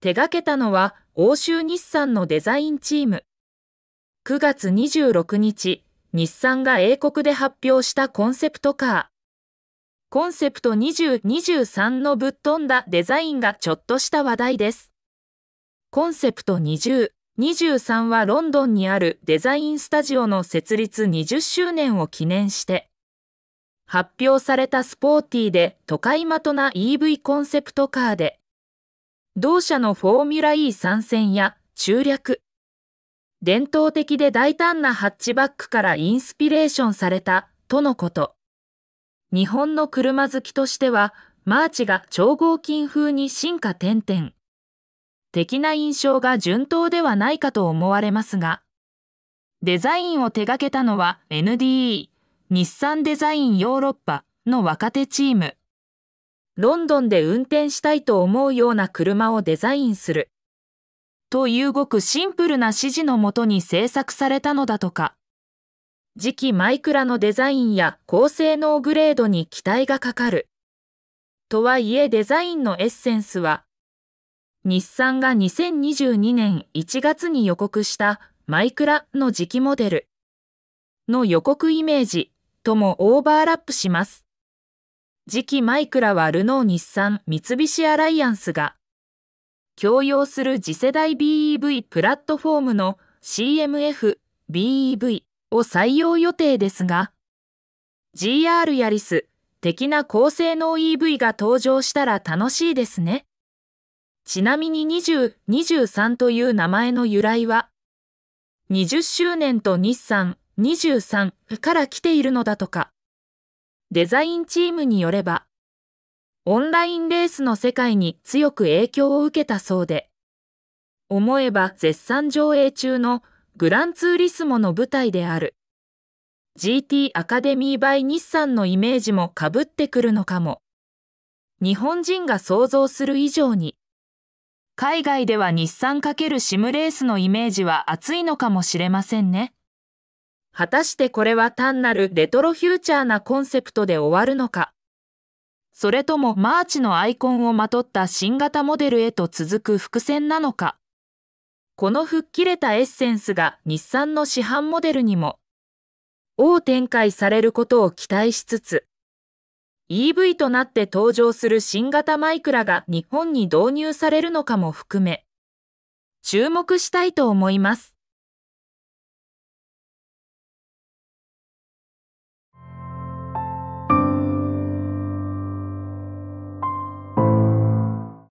手がけたのは欧州日産のデザインチーム。9月26日、日産が英国で発表したコンセプトカー。コンセプト2023のぶっ飛んだデザインがちょっとした話題です。コンセプト20、23はロンドンにあるデザインスタジオの設立20周年を記念して、発表されたスポーティーで都会的な EV コンセプトカーで、同社のフォーミュラ E 参戦や中略、伝統的で大胆なハッチバックからインスピレーションされたとのこと。日本の車好きとしては、マーチが超合金風に進化点々。的な印象が順当ではないかと思われますが、デザインを手掛けたのは NDE、日産デザインヨーロッパの若手チーム。ロンドンで運転したいと思うような車をデザインする。というごくシンプルな指示のもとに制作されたのだとか。次期マイクラのデザインや高性能グレードに期待がかかる。とはいえデザインのエッセンスは、日産が2022年1月に予告したマイクラの次期モデルの予告イメージともオーバーラップします。次期マイクラはルノー日産三菱アライアンスが共用する次世代 BEV プラットフォームの CMF BEV を採用予定ですが GR ヤリス的な高性能 EV が登場したら楽しいですね。ちなみに20、23という名前の由来は20周年と日産23から来ているのだとか。デザインチームによれば、オンラインレースの世界に強く影響を受けたそうで、思えば絶賛上映中のグランツーリスモの舞台である GT アカデミー by 日産のイメージもかぶってくるのかも。日本人が想像する以上に、海外では日産×シムレースのイメージは熱いのかもしれませんね。果たしてこれは単なるレトロフューチャーなコンセプトで終わるのかそれともマーチのアイコンをまとった新型モデルへと続く伏線なのかこの吹っ切れたエッセンスが日産の市販モデルにも、大展開されることを期待しつつ、EV となって登場する新型マイクラが日本に導入されるのかも含め、注目したいと思います。